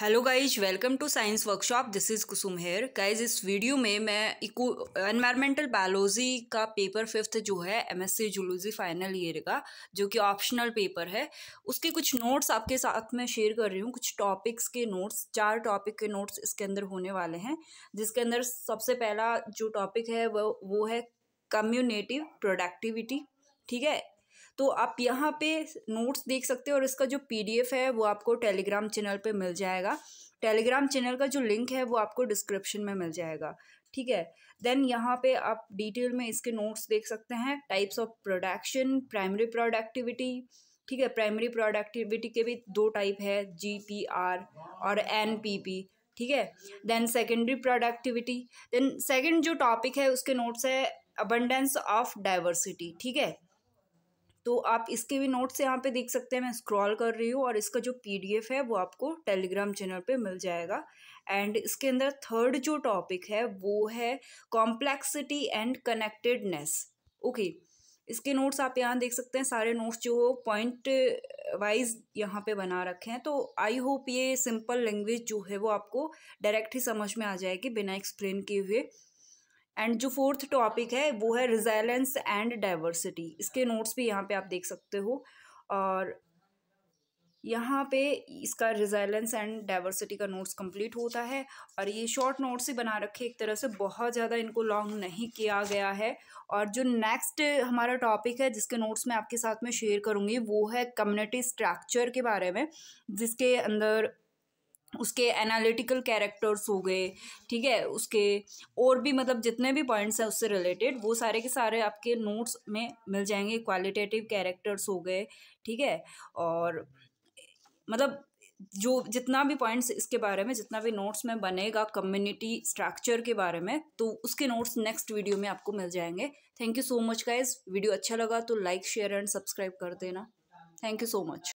hello guys welcome to science workshop this is Kusum here guys इस video में मैं eco environmental biology का paper fifth जो है एमएससी जूलॉजी फाइनल ईयर का जो कि ऑप्शनल पेपर है उसके कुछ नोट्स आपके साथ मैं शेयर कर रही हूँ कुछ टॉपिक्स के नोट्स चार टॉपिक के नोट्स इसके अंदर होने वाले हैं जिसके अंदर सबसे पहला जो टॉपिक है वो वो है कम्यूनेटिव प्रोडक्टिविटी ठीक है तो आप यहाँ पे नोट्स देख सकते हो और इसका जो पीडीएफ है वो आपको टेलीग्राम चैनल पे मिल जाएगा टेलीग्राम चैनल का जो लिंक है वो आपको डिस्क्रिप्शन में मिल जाएगा ठीक है देन यहाँ पे आप डिटेल में इसके नोट्स देख सकते हैं types of production primary productivity ठीक है प्राइमरी प्रोडक्टिविटी के भी दो टाइप है जी पी आर और एन पी पी ठीक है then secondary productivity then second जो टॉपिक है उसके नोट्स है अबंडेंस ऑफ डाइवर्सिटी ठीक है तो आप इसके भी नोट्स यहाँ पे देख सकते हैं मैं स्क्रॉल कर रही हूँ और इसका जो पीडीएफ है वो आपको टेलीग्राम चैनल पे मिल जाएगा एंड इसके अंदर थर्ड जो टॉपिक है वो है कॉम्प्लेक्सिटी एंड कनेक्टेडनेस ओके इसके नोट्स आप यहाँ देख सकते हैं सारे नोट्स जो पॉइंट वाइज यहाँ पे बना रखे हैं तो आई होप ये सिंपल लैंग्वेज जो है वो आपको डायरेक्ट ही समझ में आ जाएगी बिना एक्सप्लेन किए हुए एंड जो फोर्थ टॉपिक है वो है रिजाइलेंस एंड डाइवर्सिटी इसके नोट्स भी यहाँ पे आप देख सकते हो और यहाँ पे इसका रिजाइलेंस एंड डाइवर्सिटी का नोट्स कंप्लीट होता है और ये शॉर्ट नोट्स ही बना रखे एक तरह से बहुत ज़्यादा इनको लॉन्ग नहीं किया गया है और जो नेक्स्ट हमारा टॉपिक है जिसके नोट्स मैं आपके साथ में शेयर करूँगी वो है कम्युनिटी स्ट्रक्चर के बारे में जिसके अंदर उसके एनालिटिकल कैरेक्टर्स हो गए ठीक है उसके और भी मतलब जितने भी पॉइंट्स हैं उससे रिलेटेड वो सारे के सारे आपके नोट्स में मिल जाएंगे क्वालिटेटिव कैरेक्टर्स हो गए ठीक है और मतलब जो जितना भी पॉइंट्स इसके बारे में जितना भी नोट्स में बनेगा कम्युनिटी स्ट्रक्चर के बारे में तो उसके नोट्स नेक्स्ट वीडियो में आपको मिल जाएंगे thank you so much guys video अच्छा लगा तो लाइक शेयर एंड सब्सक्राइब कर देना थैंक यू सो मच